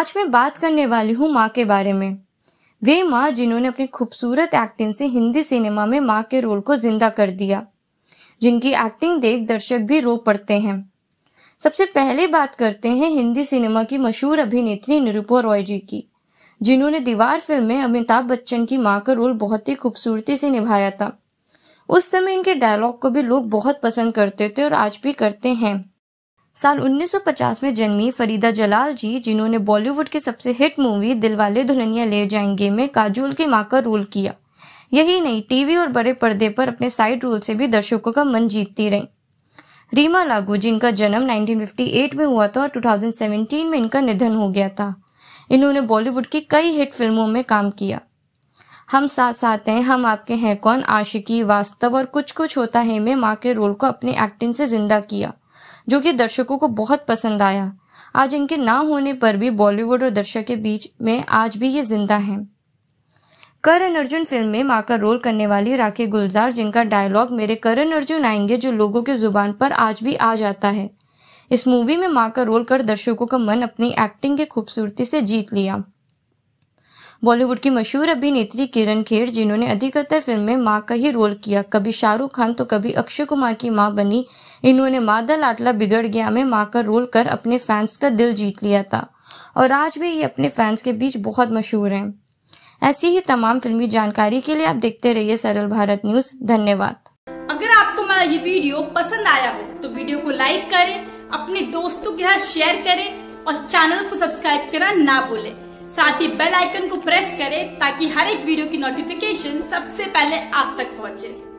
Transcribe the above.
आज मैं बात करने वाली हूँ माँ के बारे में वे माँ जिन्होंने अपनी खूबसूरत एक्टिंग से हिंदी सिनेमा में माँ के रोल को जिंदा कर दिया जिनकी एक्टिंग देख दर्शक भी रो पड़ते हैं सबसे पहले बात करते हैं हिंदी सिनेमा की मशहूर अभिनेत्री निरूपा रॉय जी की जिन्होंने दीवार फिल्म में अमिताभ बच्चन की माँ का रोल बहुत ही खूबसूरती से निभाया था उस समय इनके डायलॉग को भी लोग बहुत पसंद करते थे और आज भी करते हैं साल 1950 में जन्मी फरीदा जलाल जी जिन्होंने बॉलीवुड के सबसे हिट मूवी दिलवाले दुल्हनिया ले जाएंगे में काजोल की माँ का रोल किया यही नहीं टीवी और बड़े पर्दे पर अपने साइड रोल से भी दर्शकों का मन जीतती रही रीमा लागू जिनका जन्म 1958 में हुआ था और 2017 में इनका निधन हो गया था इन्होंने बॉलीवुड की कई हिट फिल्मों में काम किया हम साथ साथ हैं हम आपके हैं कौन आशिकी वास्तव और कुछ कुछ होता है में माँ के रोल को अपने एक्टिंग से जिंदा किया जो कि दर्शकों को बहुत पसंद आया आज इनके ना होने पर भी बॉलीवुड और दर्शक के बीच में आज भी ये जिंदा हैं करण अर्जुन फिल्म में माँ का रोल करने वाली राखी गुलजार जिनका डायलॉग मेरे करण अर्जुन आएंगे जो लोगों के जुबान पर आज भी आ जाता है इस मूवी में माँ का रोल कर दर्शकों का मन अपनी एक्टिंग की खूबसूरती से जीत लिया बॉलीवुड की मशहूर अभिनेत्री किरण खेर जिन्होंने अधिकतर फिल्म में माँ का ही रोल किया कभी शाहरुख खान तो कभी अक्षय कुमार की माँ बनी इन्होंने मादा लाटला बिगड़ गया में माँ का रोल कर अपने फैंस का दिल जीत लिया था और आज भी ये अपने फैंस के बीच बहुत मशहूर हैं ऐसी ही तमाम फिल्मी जानकारी के लिए आप देखते रहिए सरल भारत न्यूज धन्यवाद अगर आपको हमारा ये वीडियो पसंद आया हो तो वीडियो को लाइक करें अपने दोस्तों के साथ शेयर करें और चैनल को सब्सक्राइब करना ना भूलें साथ ही बेल आइकन को प्रेस करें ताकि हर एक वीडियो की नोटिफिकेशन सबसे पहले आप तक पहुंचे।